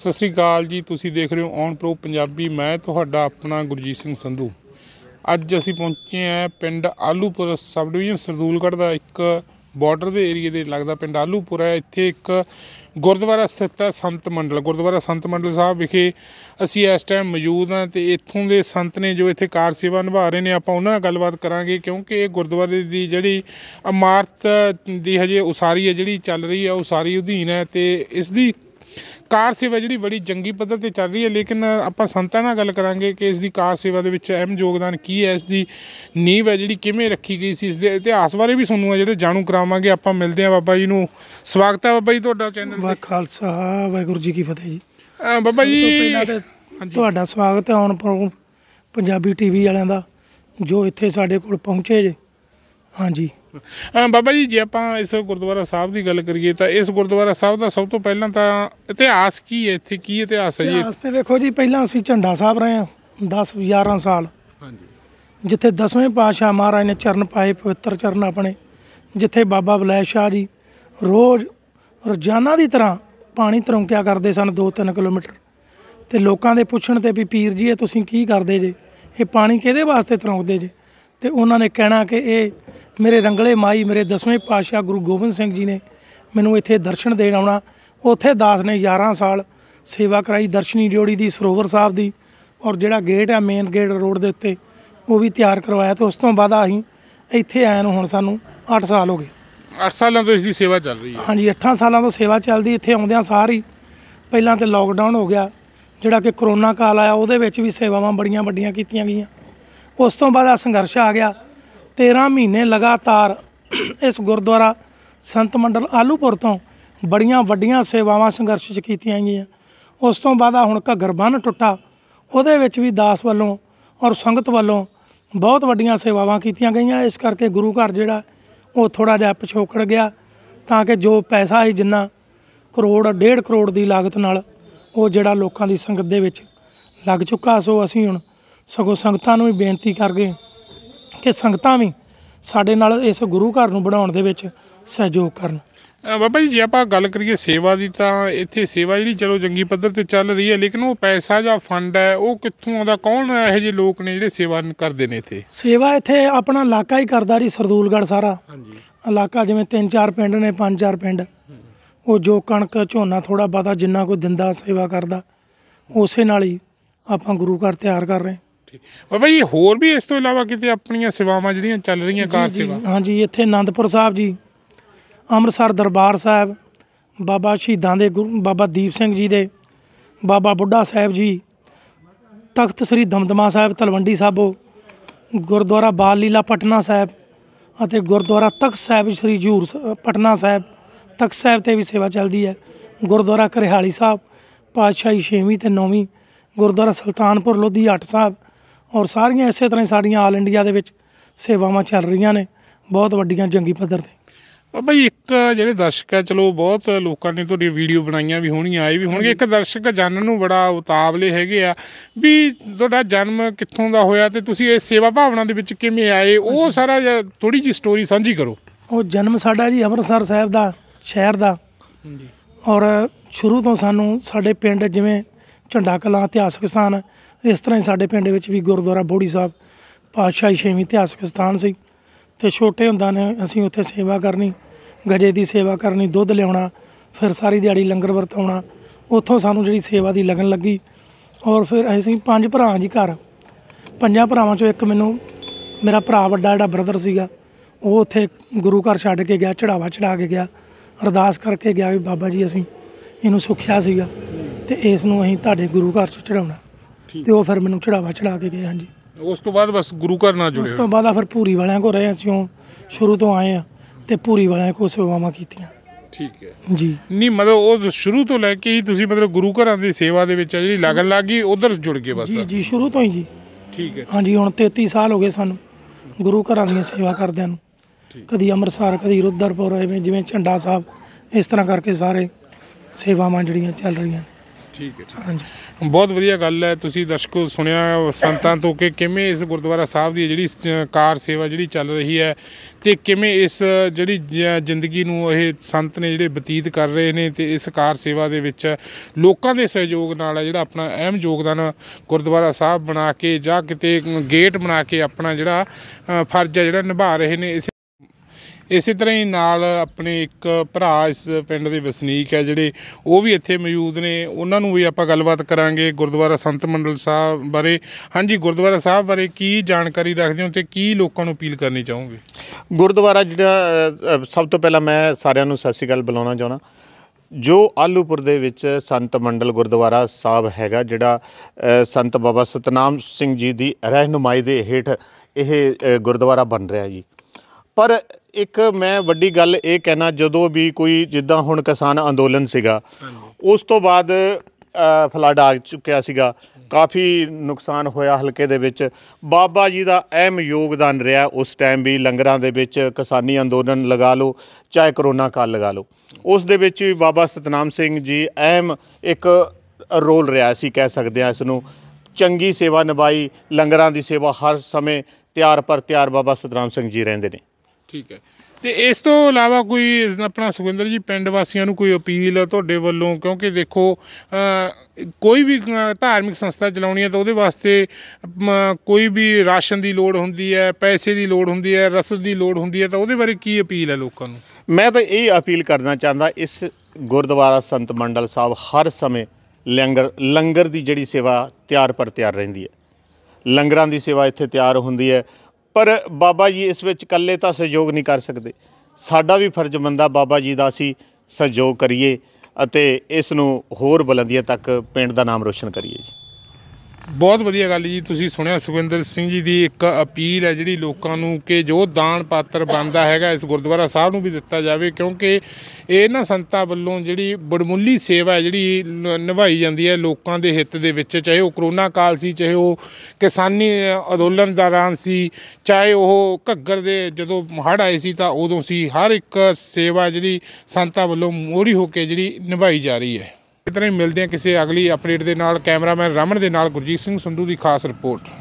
ਸਤਿ ਸ੍ਰੀ ਅਕਾਲ ਜੀ ਤੁਸੀਂ ਦੇਖ ਰਹੇ ਹੋ ਔਨ ਪ੍ਰੋ ਪੰਜਾਬੀ ਮੈਂ ਤੁਹਾਡਾ ਆਪਣਾ ਗੁਰਜੀਤ ਸਿੰਘ ਸੰਧੂ ਅੱਜ ਅਸੀਂ ਪਹੁੰਚੇ ਆ ਪਿੰਡ ਆਲੂਪੁਰ ਸਬ ਡਿਵੀਜ਼ਨ ਸਰਦੂਲਗੜ ਦਾ ਇੱਕ ਬਾਰਡਰ ਦੇ ਏਰੀਆ ਦੇ ਲੱਗਦਾ ਪਿੰਡ ਆਲੂਪੁਰ ਹੈ ਇੱਥੇ ਇੱਕ ਗੁਰਦੁਆਰਾ ਸਥਿਤ ਹੈ ਸੰਤ ਮੰਡਲ ਗੁਰਦੁਆਰਾ ਸੰਤ ਮੰਡਲ ਸਾਹਿਬ ਵਿਖੇ ਅਸੀਂ ਇਸ ਟਾਈਮ ਮੌਜੂਦ ਹਾਂ ਤੇ ਇੱਥੋਂ ਦੇ ਸੰਤ ਨੇ ਜੋ ਇੱਥੇ ਕਾਰ ਸੇਵਾ ਨਿਭਾ ਰਹੇ ਨੇ ਆਪਾਂ ਉਹਨਾਂ ਨਾਲ ਗੱਲਬਾਤ ਕਰਾਂਗੇ ਕਿਉਂਕਿ ਇਹ ਗੁਰਦੁਆਰੇ ਦੀ ਜਿਹੜੀ ਇਮਾਰਤ ਦੀ ਹਜੇ ਉਸਾਰੀ ਹੈ ਜਿਹੜੀ ਚੱਲ ਰਹੀ ਹੈ ਉਸਾਰੀ ਉਧੀਨ ਹੈ ਤੇ ਇਸ ਦੀ ਕਾਰ ਸੇਵਾ ਜਿਹੜੀ ਬੜੀ ਜੰਗੀ ਪੱਧਰ ਤੇ ਚੱਲ ਰਹੀ ਹੈ ਲੇਕਿਨ ਆਪਾਂ ਸੰਤਾਂ ਨਾਲ ਗੱਲ ਕਰਾਂਗੇ ਕਿ ਇਸ ਦੀ ਕਾਰ ਸੇਵਾ ਦੇ ਵਿੱਚ ਅਹਿਮ ਯੋਗਦਾਨ ਕੀ ਹੈ ਇਸ ਦੀ ਨੀਵ ਹੈ ਜਿਹੜੀ ਕਿਵੇਂ ਰੱਖੀ ਗਈ ਸੀ ਇਸ ਦੇ ਇਤਿਹਾਸ ਬਾਰੇ ਵੀ ਸੁਣੂਗਾ ਜਿਹੜੇ ਜਾਣੂ ਕਰਾਵਾਂਗੇ ਆਪਾਂ ਮਿਲਦੇ ਆ ਬਾਬਾ ਜੀ ਨੂੰ ਸਵਾਗਤ ਹੈ ਬਾਬਾ ਜੀ ਤੁਹਾਡਾ ਚੈਨਲ ਤੇ ਖਾਲਸਾ ਵਾਹਿਗੁਰੂ ਜੀ ਕੀ ਫਤਿਹ ਜੀ ਬਾਬਾ ਜੀ ਤੁਹਾਡਾ ਸਵਾਗਤ ਹੈ ਹੁਣ ਪੰਜਾਬੀ ਟੀਵੀ ਵਾਲਿਆਂ ਦਾ ਜੋ ਇੱਥੇ ਸਾਡੇ ਕੋਲ ਪਹੁੰਚੇ ਜੇ ਹਾਂਜੀ ਬਾਬਾ ਜੀ ਜੇ ਆਪਾਂ ਇਸ ਗੁਰਦੁਆਰਾ ਸਾਹਿਬ ਦੀ ਗੱਲ ਕਰੀਏ ਤਾਂ ਇਸ ਗੁਰਦੁਆਰਾ ਸਾਹਿਬ ਦਾ ਸਭ ਤੋਂ ਪਹਿਲਾਂ ਤਾਂ ਇਤਿਹਾਸ ਕੀ ਹੈ ਇੱਥੇ ਕੀ ਇਤਿਹਾਸ ਹੈ ਜੀ ਇਤਿਹਾਸ ਤੇ ਵੇਖੋ ਜੀ ਪਹਿਲਾਂ ਅਸੀਂ ਝੰਡਾ ਸਾਹਿਬ ਰਹੇ ਹਾਂ 10 11 ਸਾਲ ਹਾਂਜੀ ਜਿੱਥੇ 10ਵੇਂ ਪਾਤਸ਼ਾਹ ਮਹਾਰਾਜ ਨੇ ਚਰਨ ਪਾਏ ਪਵਿੱਤਰ ਚਰਨ ਆਪਣੇ ਜਿੱਥੇ ਬਾਬਾ ਬਲੈਸ਼ ਸ਼ਾਹ ਜੀ ਰੋਜ਼ ਰੋਜ਼ਾਨਾ ਦੀ ਤਰ੍ਹਾਂ ਪਾਣੀ ਤਰੌਂਕਿਆ ਕਰਦੇ ਸਨ 2-3 ਕਿਲੋਮੀਟਰ ਤੇ ਲੋਕਾਂ ਦੇ ਪੁੱਛਣ ਤੇ ਵੀ ਪੀਰ ਜੀ ਇਹ ਤੁਸੀਂ ਕੀ ਕਰਦੇ ਜੇ ਇਹ ਪਾਣੀ ਕਿਹਦੇ ਵਾਸਤੇ ਤਰੌਂਕਦੇ ਜੇ ਤੇ ਉਹਨਾਂ ਨੇ ਕਹਿਣਾ ਕਿ ਇਹ ਮੇਰੇ ਰੰਗਲੇ ਮਾਈ ਮੇਰੇ ਦਸਵੇਂ ਪਾਤਸ਼ਾਹ ਗੁਰੂ ਗੋਬਿੰਦ ਸਿੰਘ ਜੀ ਨੇ ਮੈਨੂੰ ਇੱਥੇ ਦਰਸ਼ਨ ਦੇਣ ਆਉਣਾ ਉੱਥੇ ਦਾਸ ਨੇ 11 ਸਾਲ ਸੇਵਾ ਕਰਾਈ ਦਰਸ਼ਨੀ ਡਿਓੜੀ ਦੀ ਸਰੋਵਰ ਸਾਹਿਬ ਦੀ ਔਰ ਜਿਹੜਾ ਗੇਟ ਹੈ ਮੇਨ ਗੇਟ ਰੋਡ ਦੇ ਉੱਤੇ ਉਹ ਵੀ ਤਿਆਰ ਕਰਵਾਇਆ ਤੇ ਉਸ ਤੋਂ ਬਾਅਦ ਅਸੀਂ ਇੱਥੇ ਆਏ ਨੂੰ ਹੁਣ ਸਾਨੂੰ 8 ਸਾਲ ਹੋ ਗਏ 8 ਸਾਲਾਂ ਤੋਂ ਇਸ ਦੀ ਸੇਵਾ ਚੱਲ ਰਹੀ ਹੈ ਹਾਂਜੀ 8 ਸਾਲਾਂ ਤੋਂ ਸੇਵਾ ਚੱਲਦੀ ਇੱਥੇ ਆਉਂਦਿਆਂ ਸਾਰੀ ਪਹਿਲਾਂ ਤੇ ਲਾਕਡਾਊਨ ਹੋ ਗਿਆ ਜਿਹੜਾ ਕਿ ਕਰੋਨਾ ਕਾਲ ਆਇਆ ਉਹਦੇ ਵਿੱਚ ਵੀ ਸੇਵਾਵਾਂ ਬੜੀਆਂ ਵੱਡੀਆਂ ਕੀਤੀਆਂ ਗਈਆਂ ਉਸ ਤੋਂ ਬਾਅਦ ਆ ਸੰਘਰਸ਼ ਆ ਗਿਆ 13 ਮਹੀਨੇ ਲਗਾਤਾਰ ਇਸ ਗੁਰਦੁਆਰਾ ਸੰਤ ਮੰਡਲ ਆਲੂਪੁਰ ਤੋਂ ਬੜੀਆਂ ਵੱਡੀਆਂ ਸੇਵਾਵਾਂ ਸੰਘਰਸ਼ 'ਚ ਕੀਤੀਆਂ ਗਈਆਂ ਉਸ ਤੋਂ ਬਾਅਦ ਹੁਣ ਘੱਗਰ ਬੰਨ ਟੁੱਟਾ ਉਹਦੇ ਵਿੱਚ ਵੀ ਦਾਸ ਵੱਲੋਂ ਔਰ ਸੰਗਤ ਵੱਲੋਂ ਬਹੁਤ ਵੱਡੀਆਂ ਸੇਵਾਵਾਂ ਕੀਤੀਆਂ ਗਈਆਂ ਇਸ ਕਰਕੇ ਗੁਰੂ ਘਰ ਜਿਹੜਾ ਉਹ ਥੋੜਾ ਜਿਹਾ ਪਿਛੋਕੜ ਗਿਆ ਤਾਂ ਕਿ ਜੋ ਪੈਸਾ ਹੀ ਜਿੰਨਾ ਕਰੋੜ ਡੇਢ ਕਰੋੜ ਦੀ ਲਾਗਤ ਨਾਲ ਉਹ ਜਿਹੜਾ ਲੋਕਾਂ ਦੀ ਸੰਗਤ ਦੇ ਵਿੱਚ ਲੱਗ ਚੁੱਕਾ ਸੋ ਅਸੀਂ ਹੁਣ ਸਗੋਂ ਸੰਗਤਾਂ ਨੂੰ ਵੀ ਬੇਨਤੀ ਕਰਗੇ ਕਿ ਸੰਗਤਾਂ ਵੀ ਸਾਡੇ ਨਾਲ ਇਸ ਗੁਰੂ ਘਰ ਨੂੰ ਬਣਾਉਣ ਦੇ ਵਿੱਚ ਸਹਿਯੋਗ ਕਰਨ ਬਾਬਾ ਜੀ ਜੇ ਆਪਾਂ ਗੱਲ ਕਰੀਏ ਸੇਵਾ ਦੀ ਤਾਂ ਇੱਥੇ ਸੇਵਾ ਜਿਹੜੀ ਚਲੋ ਜੰਗੀ ਪੱਧਰ ਤੇ ਚੱਲ ਰਹੀ ਹੈ ਲੇਕਿਨ ਉਹ ਪੈਸਾ ਜਾਂ ਫੰਡ ਹੈ ਉਹ ਕਿੱਥੋਂ ਆਉਂਦਾ ਕੌਣ ਇਹੋ ਜਿਹੇ ਲੋਕ ਨੇ ਜਿਹੜੇ ਸੇਵਾ ਕਰਦੇ ਨੇ ਇੱਥੇ ਸੇਵਾ ਇੱਥੇ ਆਪਣਾ ਇਲਾਕਾ ਹੀ ਕਰਦਾ ਰਹੀ ਸਰਦੂਲਗੜ ਸਾਰਾ ਹਾਂਜੀ ਇਲਾਕਾ ਜਿਵੇਂ 3-4 ਪਿੰਡ ਨੇ 5-4 ਪਿੰਡ ਉਹ ਜੋ ਕਣਕ ਝੋਨਾ ਥੋੜਾ ਬਾਤਾ ਜਿੰਨਾ ਕੋਈ ਦਿੰਦਾ ਸੇਵਾ ਕਰਦਾ ਉਸੇ ਨਾਲ ਹੀ ਆਪਾਂ ਗੁਰੂ ਘਰ ਤਿਆਰ ਕਰ ਰਹੇ ਬਾਬਾ ਜੀ ਹੋਰ ਵੀ ਇਸ ਤੋਂ ਇਲਾਵਾ ਕਿਤੇ ਆਪਣੀਆਂ ਸੇਵਾਵਾਂ ਜਿਹੜੀਆਂ ਚੱਲ ਰਹੀਆਂ ਕਾਰ ਸੇਵਾ ਹਾਂਜੀ ਇੱਥੇ ਆਨੰਦਪੁਰ ਸਾਹਿਬ ਜੀ ਅੰਮ੍ਰਿਤਸਰ ਦਰਬਾਰ ਸਾਹਿਬ ਬਾਬਾ ਸ਼ਹੀਦਾਂ ਦੇ ਗੁਰੂ ਬਾਬਾ ਦੀਪ ਸਿੰਘ ਜੀ ਦੇ ਬਾਬਾ ਬੁੱਢਾ ਸਾਹਿਬ ਜੀ ਤਖਤ ਸ੍ਰੀ ਦਮਦਮਾ ਸਾਹਿਬ ਤਲਵੰਡੀ ਸਾਬੋ ਗੁਰਦੁਆਰਾ ਬਾਲ ਲੀਲਾ ਪਟਨਾ ਸਾਹਿਬ ਅਤੇ ਗੁਰਦੁਆਰਾ ਤਖਤ ਸਾਹਿਬ ਸ੍ਰੀ ਜੂਰ ਪਟਨਾ ਸਾਹਿਬ ਤਖਤ ਸਾਹਿਬ ਤੇ ਵੀ ਸੇਵਾ ਚੱਲਦੀ ਹੈ ਗੁਰਦੁਆਰਾ ਕਰਿਹਾਲੀ ਸਾਹਿਬ ਪਾਤਸ਼ਾਹੀ 6ਵੀਂ ਤੇ 9ਵੀਂ ਗੁਰਦੁਆਰਾ ਸੁਲਤਾਨਪੁਰ ਲੋਧੀ 8 ਸਾਹਿਬ ਔਰ ਸਾਰੀਆਂ ਇਸੇ ਤਰ੍ਹਾਂ ਹੀ ਸਾਡੀਆਂ ਆਲ ਇੰਡੀਆ ਦੇ ਵਿੱਚ ਸੇਵਾਵਾਂ ਚੱਲ ਰਹੀਆਂ ਨੇ ਬਹੁਤ ਵੱਡੀਆਂ ਜੰਗੀ ਪੱਧਰ ਤੇ ਬਾਬਾ ਜੀ ਇੱਕ ਜਿਹੜੇ ਦਰਸ਼ਕ ਹੈ ਚਲੋ ਬਹੁਤ ਲੋਕਾਂ ਨੇ ਤੁਹਾਡੀ ਵੀਡੀਓ ਬਣਾਈਆਂ ਵੀ ਹੋਣੀਆਂ ਆਏ ਵੀ ਹੋਣਗੇ ਇੱਕ ਦਰਸ਼ਕ ਜਨਮ ਨੂੰ ਬੜਾ ਉਤਾਵਲੇ ਹੈਗੇ ਆ ਵੀ ਤੁਹਾਡਾ ਜਨਮ ਕਿੱਥੋਂ ਦਾ ਹੋਇਆ ਤੇ ਤੁਸੀਂ ਇਹ ਸੇਵਾ ਭਾਵਨਾ ਦੇ ਵਿੱਚ ਕਿਵੇਂ ਆਏ ਉਹ ਸਾਰਾ ਥੋੜੀ ਜੀ ਸਟੋਰੀ ਸਾਂਝੀ ਕਰੋ ਉਹ ਜਨਮ ਸਾਡਾ ਜੀ ਅੰਮ੍ਰਿਤਸਰ ਸਾਹਿਬ ਦਾ ਸ਼ਹਿਰ ਦਾ ਔਰ ਸ਼ੁਰੂ ਤੋਂ ਸਾਨੂੰ ਸਾਡੇ ਪਿੰਡ ਜਿਵੇਂ ਝੰਡਾ ਕਲਾ ਇਤਿਹਾਸਕ ਸਥਾਨ ਇਸ ਤਰ੍ਹਾਂ ਹੀ ਸਾਡੇ ਪਿੰਡ ਵਿੱਚ ਵੀ ਗੁਰਦੁਆਰਾ ਬੋੜੀ ਸਾਹਿਬ ਪਾਤਸ਼ਾਹੀ ਛੇਵੀਂ ਇਤਿਹਾਸਕ ਸਥਾਨ ਸੀ ਤੇ ਛੋਟੇ ਹੁੰਦਾਂ ਨੇ ਅਸੀਂ ਉੱਥੇ ਸੇਵਾ ਕਰਨੀ ਗਜੇ ਦੀ ਸੇਵਾ ਕਰਨੀ ਦੁੱਧ ਲਿਆਉਣਾ ਫਿਰ ਸਾਰੀ ਦਿਹਾੜੀ ਲੰਗਰ ਵਰਤਾਉਣਾ ਉੱਥੋਂ ਸਾਨੂੰ ਜਿਹੜੀ ਸੇਵਾ ਦੀ ਲਗਨ ਲੱਗੀ ਔਰ ਫਿਰ ਅਸੀਂ ਪੰਜ ਭਰਾ ਜੀ ਘਰ ਪੰਜਾਂ ਭਰਾਵਾਂ ਚੋਂ ਇੱਕ ਮੈਨੂੰ ਮੇਰਾ ਭਰਾ ਵੱਡਾ ਜਿਹੜਾ ਬ੍ਰਦਰ ਸੀਗਾ ਉਹ ਉੱਥੇ ਗੁਰੂ ਘਰ ਛੱਡ ਕੇ ਗਿਆ ਚੜਾਵਾ ਚੜਾ ਕੇ ਗਿਆ ਅਰਦਾਸ ਕਰਕੇ ਗਿਆ ਵੀ ਬਾਬਾ ਜੀ ਅਸੀਂ ਇਹਨੂੰ ਸੁਖਿਆ ਸੀਗਾ ਤੇ ਇਸ ਨੂੰ ਅਸੀਂ ਤੁਹਾਡੇ ਗੁਰੂ ਘਰ 'ਚ ਚੜਾਉਣਾ ਤੇ ਉਹ ਫਿਰ ਮੈਨੂੰ ਚੜਾਵਾ ਚੜਾ ਕੇ ਗਏ ਹਾਂਜੀ ਉਸ ਤੋਂ ਬਾਅਦ ਬਸ ਗੁਰੂ ਘਰ ਨਾਲ ਜੁੜੇ ਉਸ ਤੋਂ ਬਾਅਦ ਆ ਫਿਰ ਪੂਰੀ ਵਾਲਿਆਂ ਕੋ ਰਹੇ ਅਸੀਂ ਸ਼ੁਰੂ ਤੋਂ ਆਏ ਆ ਤੇ ਪੂਰੀ ਵਾਲਿਆਂ ਕੋ ਸੇਵਾਵਾਂ ਕੀਤੀਆਂ ਠੀਕ ਹੈ ਜੀ ਨਹੀਂ ਮਤਲਬ ਉਹ ਸ਼ੁਰੂ ਤੋਂ ਲੈ ਕੇ ਹੀ ਤੁਸੀਂ ਮਤਲਬ ਗੁਰੂ ਘਰਾਂ ਦੀ ਸੇਵਾ ਦੇ ਵਿੱਚ ਜਿਹੜੀ ਲਗਨ ਲੱਗੀ ਉਧਰ ਜੁੜ ਗਏ ਬਸ ਜੀ ਜੀ ਸ਼ੁਰੂ ਤੋਂ ਹੀ ਜੀ ਠੀਕ ਹੈ ਹਾਂਜੀ ਹੁਣ 33 ਸਾਲ ਹੋ ਗਏ ਸਾਨੂੰ ਗੁਰੂ ਘਰਾਂ ਦੀ ਸੇਵਾ ਕਰਦਿਆਂ ਨੂੰ ਕਦੀ ਅੰਮ੍ਰਿਤਸਰ ਕਦੀ ਰੁਦਰਪੁਰ ਐਵੇਂ ਜਿਵੇਂ ਝੰਡਾ ਸਾਹਿਬ ਇਸ ਤਰ੍ਹਾਂ ਕਰਕੇ ਸਾਰੇ ਸੇਵਾਵਾਂ ਜਿਹੜੀਆਂ ਚੱਲ ਰਹੀਆਂ ਠੀਕ ਹੈ ਠੀਕ ਬਹੁਤ ਵਧੀਆ ਗੱਲ ਹੈ ਤੁਸੀਂ ਦਰਸ਼ਕੋ ਸੁਣਿਆ ਸੰਤਾਂ ਤੋਂ ਕਿ ਕਿਵੇਂ ਇਸ ਗੁਰਦੁਆਰਾ ਸਾਹਿਬ ਦੀ ਜਿਹੜੀ ਕਾਰ ਸੇਵਾ ਜਿਹੜੀ ਚੱਲ ਰਹੀ ਹੈ ਤੇ ਕਿਵੇਂ ਇਸ ਜਿਹੜੀ ਜ਼ਿੰਦਗੀ ਨੂੰ ਇਹ ਸੰਤ ਨੇ ਜਿਹੜੇ ਬਤੀਤ ਕਰ ਰਹੇ ਨੇ ਤੇ ਇਸ ਕਾਰ ਸੇਵਾ ਦੇ ਵਿੱਚ ਲੋਕਾਂ ਦੇ ਸਹਿਯੋਗ ਨਾਲ ਜਿਹੜਾ ਆਪਣਾ ਅਹਿਮ ਯੋਗਦਾਨ ਗੁਰਦੁਆਰਾ ਸਾਹਿਬ ਬਣਾ ਕੇ ਜਾਂ ਕਿਤੇ ਗੇਟ ਬਣਾ ਕੇ ਆਪਣਾ ਜਿਹੜਾ ਫਰਜ਼ ਹੈ ਜਿਹੜਾ ਨਿਭਾ ਰਹੇ ਨੇ ਇਸ ਇਸੇ ਤਰ੍ਹਾਂ ਹੀ ਨਾਲ ਆਪਣੇ ਇੱਕ ਭਰਾ ਇਸ ਪਿੰਡ ਦੇ ਵਸਨੀਕ ਹੈ ਜਿਹੜੇ ਉਹ ਵੀ ਇੱਥੇ ਮੌਜੂਦ ਨੇ ਉਹਨਾਂ ਨੂੰ ਵੀ ਆਪਾਂ ਗੱਲਬਾਤ ਕਰਾਂਗੇ ਗੁਰਦੁਆਰਾ ਸੰਤ ਮੰਡਲ ਸਾਹਿਬ ਬਾਰੇ ਹਾਂਜੀ ਗੁਰਦੁਆਰਾ ਸਾਹਿਬ ਬਾਰੇ ਕੀ ਜਾਣਕਾਰੀ ਰੱਖਦੇ ਹੋ ਤੇ ਕੀ ਲੋਕਾਂ ਨੂੰ ਅਪੀਲ ਕਰਨੀ ਚਾਹੋਗੇ ਗੁਰਦੁਆਰਾ ਜਿਹੜਾ ਸਭ ਤੋਂ ਪਹਿਲਾਂ ਮੈਂ ਸਾਰਿਆਂ ਨੂੰ ਸਤਿ ਸ਼੍ਰੀ ਅਕਾਲ ਬੁਲਾਉਣਾ ਚਾਹਣਾ ਜੋ ਆਲੂਪੁਰ ਦੇ ਵਿੱਚ ਸੰਤ ਮੰਡਲ ਗੁਰਦੁਆਰਾ ਸਾਹਿਬ ਹੈਗਾ ਜਿਹੜਾ ਸੰਤ ਬਾਬਾ ਸਤਨਾਮ ਸਿੰਘ ਜੀ ਦੀ ਰਹਿਨੁਮਾਈ ਦੇ ਹੇਠ ਇਹ ਗੁਰਦੁਆਰਾ ਬਣ ਰਿਹਾ ਜੀ ਪਰ ਇੱਕ ਮੈਂ ਵੱਡੀ ਗੱਲ ਇਹ ਕਹਿਣਾ ਜਦੋਂ ਵੀ ਕੋਈ ਜਿੱਦਾਂ ਹੁਣ ਕਿਸਾਨ ਅੰਦੋਲਨ ਸੀਗਾ ਉਸ ਤੋਂ ਬਾਅਦ ਫਲੱਡ ਆ ਚੁੱਕਿਆ ਸੀਗਾ ਕਾਫੀ ਨੁਕਸਾਨ ਹੋਇਆ ਹਲਕੇ ਦੇ ਵਿੱਚ ਬਾਬਾ ਜੀ ਦਾ ਅਹਿਮ ਯੋਗਦਾਨ ਰਿਹਾ ਉਸ ਟਾਈਮ ਵੀ ਲੰਗਰਾਂ ਦੇ ਵਿੱਚ ਕਿਸਾਨੀ ਅੰਦੋਲਨ ਲਗਾ ਲਓ ਚਾਹੇ ਕਰੋਨਾ ਕਾਲ ਲਗਾ ਲਓ ਉਸ ਦੇ ਵਿੱਚ ਵੀ ਬਾਬਾ ਸਤਨਾਮ ਸਿੰਘ ਜੀ ਅਹਿਮ ਇੱਕ ਰੋਲ ਰਿਹਾ ਸੀ ਕਹਿ ਸਕਦੇ ਆ ਇਸ ਨੂੰ ਚੰਗੀ ਸੇਵਾ ਨਿਭਾਈ ਲੰਗਰਾਂ ਦੀ ਸੇਵਾ ਹਰ ਸਮੇਂ ਤਿਆਰ ਪਰ ਤਿਆਰ ਬਾਬਾ ਸਤਨਾਮ ਸਿੰਘ ਜੀ ਰਹਿੰਦੇ ਨੇ ਠੀਕ ਹੈ ਤੇ ਇਸ ਤੋਂ ਇਲਾਵਾ ਕੋਈ ਆਪਣਾ ਸੁਖਿੰਦਰ ਜੀ ਪਿੰਡ ਵਾਸੀਆਂ ਨੂੰ ਕੋਈ ਅਪੀਲ ਤੁਹਾਡੇ ਵੱਲੋਂ ਕਿਉਂਕਿ ਦੇਖੋ ਕੋਈ ਵੀ ਧਾਰਮਿਕ ਸੰਸਥਾ ਚਲਾਉਣੀ ਹੈ ਤਾਂ ਉਹਦੇ ਵਾਸਤੇ ਕੋਈ ਵੀ ਰਾਸ਼ਨ ਦੀ ਲੋੜ ਹੁੰਦੀ ਹੈ ਪੈਸੇ ਦੀ ਲੋੜ ਹੁੰਦੀ ਹੈ ਰਸਦ ਦੀ ਲੋੜ ਹੁੰਦੀ ਹੈ ਤਾਂ ਉਹਦੇ ਬਾਰੇ ਕੀ ਅਪੀਲ ਹੈ ਲੋਕਾਂ ਨੂੰ ਮੈਂ ਤਾਂ ਇਹ ਅਪੀਲ ਕਰਨਾ ਚਾਹੁੰਦਾ ਇਸ ਗੁਰਦੁਆਰਾ ਸੰਤ ਮੰਡਲ ਸਾਹਿਬ ਹਰ ਸਮੇਂ ਲੰਗਰ ਲੰਗਰ ਦੀ ਜਿਹੜੀ ਸੇਵਾ ਤਿਆਰ ਪਰ ਤਿਆਰ ਰਹਿੰਦੀ ਹੈ ਲੰਗਰਾਂ ਦੀ ਸੇਵਾ ਇੱਥੇ ਤਿਆਰ ਹੁੰਦੀ ਹੈ ਪਰ ਬਾਬਾ ਜੀ ਇਸ ਵਿੱਚ ਇਕੱਲੇ ਤਾਂ ਸਹਿਯੋਗ ਨਹੀਂ ਕਰ ਸਕਦੇ ਸਾਡਾ ਵੀ ਫਰਜ਼ ਬੰਦਾ ਬਾਬਾ ਜੀ ਦਾ ਅਸੀਂ ਸਹਿਯੋਗ ਕਰੀਏ ਅਤੇ ਇਸ ਨੂੰ ਹੋਰ ਬੁਲੰਦੀਆਂ ਤੱਕ ਪਿੰਡ ਦਾ ਨਾਮ ਰੋਸ਼ਨ ਕਰੀਏ ਜੀ ਬਹੁਤ ਵਧੀਆ ਗੱਲ ਜੀ ਤੁਸੀਂ ਸੁਣਿਆ ਸੁਖਵਿੰਦਰ ਸਿੰਘ ਜੀ ਦੀ ਇੱਕ ਅਪੀਲ ਹੈ ਜਿਹੜੀ ਲੋਕਾਂ ਨੂੰ ਕਿ ਜੋ ਦਾਨ ਪਾਤਰ ਬੰਦਾ ਹੈਗਾ ਇਸ ਗੁਰਦੁਆਰਾ ਸਾਹਿਬ ਨੂੰ ਵੀ ਦਿੱਤਾ ਜਾਵੇ ਕਿਉਂਕਿ ਇਹ ਨਾ ਸੰਤਾ ਵੱਲੋਂ ਜਿਹੜੀ ਬੜਮੁੱਲੀ ਸੇਵਾ ਹੈ ਜਿਹੜੀ ਨਿਭਾਈ ਜਾਂਦੀ ਹੈ ਲੋਕਾਂ ਦੇ ਹਿੱਤ ਦੇ ਵਿੱਚ ਚਾਹੇ ਉਹ ਕਰੋਨਾ ਕਾਲ ਸੀ ਚਾਹੇ ਉਹ ਕਿਸਾਨੀ ਅੰਦੋਲਨ ਦੌਰਾਨ ਸੀ ਚਾਹੇ ਉਹ ਘੱਗਰ ਦੇ ਜਦੋਂ ਹੜ ਆਏ ਸੀ ਤਾਂ ਉਦੋਂ ਸੀ ਹਰ ਇੱਕ ਸੇਵਾ ਜਿਹੜੀ ਸੰਤਾ ਵੱਲੋਂ ਮੋਰੀ ਹੋ ਕੇ ਜਿਹੜੀ ਨਿਭਾਈ ਜਾ ਰਹੀ ਹੈ ਇਤਨੇ ਮਿਲਦੇ ਹਾਂ ਕਿਸੇ ਅਗਲੀ ਅਪਡੇਟ ਦੇ ਨਾਲ ਕੈਮਰਾਮੈਨ ਰਮਨ ਦੇ ਨਾਲ ਗੁਰਜੀਤ ਸਿੰਘ ਸੰਧੂ ਦੀ ਖਾਸ ਰਿਪੋਰਟ